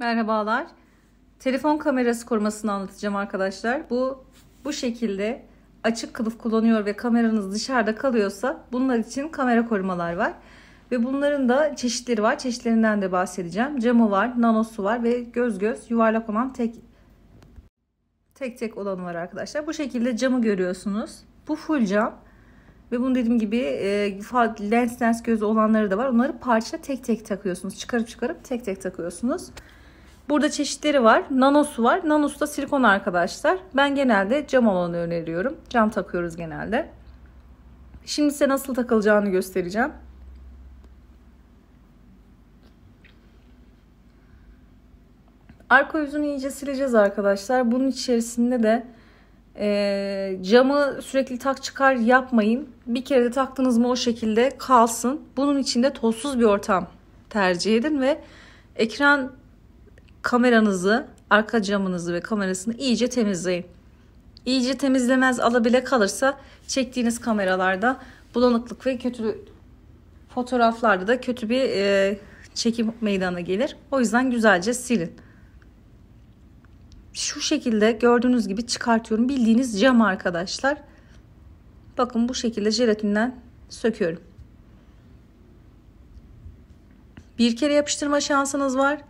Merhabalar. Telefon kamerası korumasını anlatacağım arkadaşlar. Bu bu şekilde açık kılıf kullanıyor ve kameranız dışarıda kalıyorsa bunlar için kamera korumalar var. Ve bunların da çeşitleri var. Çeşitlerinden de bahsedeceğim. Camı var, nanosu var ve göz göz yuvarlak olan tek tek tek olanı var arkadaşlar. Bu şekilde camı görüyorsunuz. Bu full cam. Ve bunu dediğim gibi e, lens lens gözü olanları da var. Onları parça tek tek takıyorsunuz. Çıkarıp çıkarıp tek tek takıyorsunuz. Burada çeşitleri var. Nanosu var. Nanosu da silikon arkadaşlar. Ben genelde cam olanı öneriyorum. Cam takıyoruz genelde. Şimdi size nasıl takılacağını göstereceğim. Arka yüzünü iyice sileceğiz arkadaşlar. Bunun içerisinde de e, camı sürekli tak çıkar yapmayın. Bir kere de taktınız mı o şekilde kalsın. Bunun için de tozsuz bir ortam tercih edin ve ekran kameranızı, arka camınızı ve kamerasını iyice temizleyin. İyice temizlemez alabile kalırsa çektiğiniz kameralarda bulanıklık ve kötü fotoğraflarda da kötü bir e, çekim meydana gelir. O yüzden güzelce silin. Şu şekilde gördüğünüz gibi çıkartıyorum. Bildiğiniz cam arkadaşlar. Bakın bu şekilde jelatinden söküyorum. Bir kere yapıştırma şansınız var.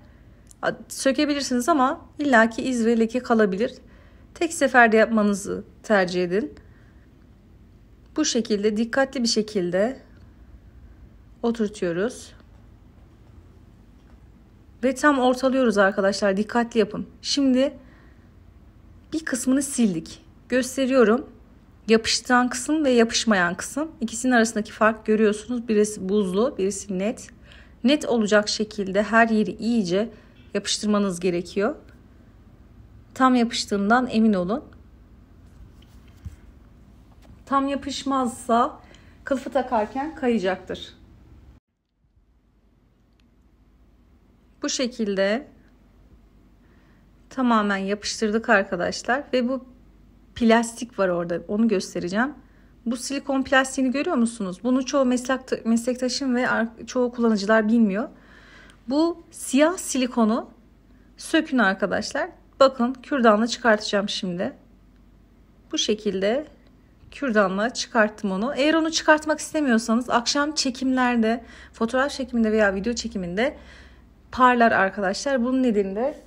Sökebilirsiniz ama illaki iz ve leke kalabilir. Tek seferde yapmanızı tercih edin. Bu şekilde dikkatli bir şekilde oturtuyoruz. Ve tam ortalıyoruz arkadaşlar. Dikkatli yapın. Şimdi bir kısmını sildik. Gösteriyorum. Yapıştıran kısım ve yapışmayan kısım. İkisinin arasındaki fark görüyorsunuz. Birisi buzlu, birisi net. Net olacak şekilde her yeri iyice yapıştırmanız gerekiyor. Tam yapıştığından emin olun. Tam yapışmazsa kılıfı takarken kayacaktır. Bu şekilde tamamen yapıştırdık arkadaşlar ve bu plastik var orada onu göstereceğim. Bu silikon plastiğini görüyor musunuz? Bunu çoğu meslektaşım ve çoğu kullanıcılar bilmiyor. Bu siyah silikonu sökün arkadaşlar. Bakın kürdanla çıkartacağım şimdi. Bu şekilde kürdanla çıkarttım onu. Eğer onu çıkartmak istemiyorsanız akşam çekimlerde, fotoğraf çekiminde veya video çekiminde parlar arkadaşlar. Bunun nedeni de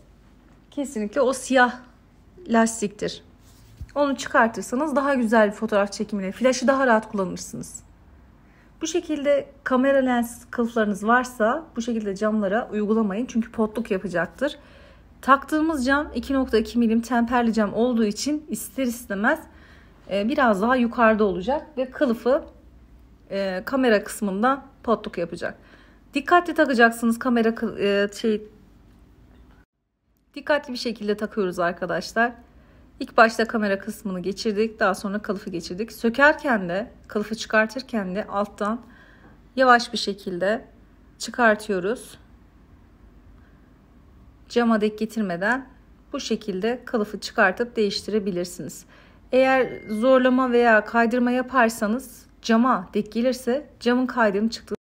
kesinlikle o siyah lastiktir. Onu çıkartırsanız daha güzel bir fotoğraf çekimine, flaşı daha rahat kullanırsınız. Bu şekilde kamera lens kılıflarınız varsa bu şekilde camlara uygulamayın. Çünkü potluk yapacaktır. Taktığımız cam 2.2 milim temperli cam olduğu için ister istemez e, biraz daha yukarıda olacak ve kılıfı e, kamera kısmında potluk yapacak. Dikkatli takacaksınız kamera e, şey dikkatli bir şekilde takıyoruz arkadaşlar. İlk başta kamera kısmını geçirdik. Daha sonra kılıfı geçirdik. Sökerken de kılıfı çıkartırken de alttan yavaş bir şekilde çıkartıyoruz. Cama dek getirmeden bu şekilde kılıfı çıkartıp değiştirebilirsiniz. Eğer zorlama veya kaydırma yaparsanız cama dek gelirse camın kaydırım çıktı.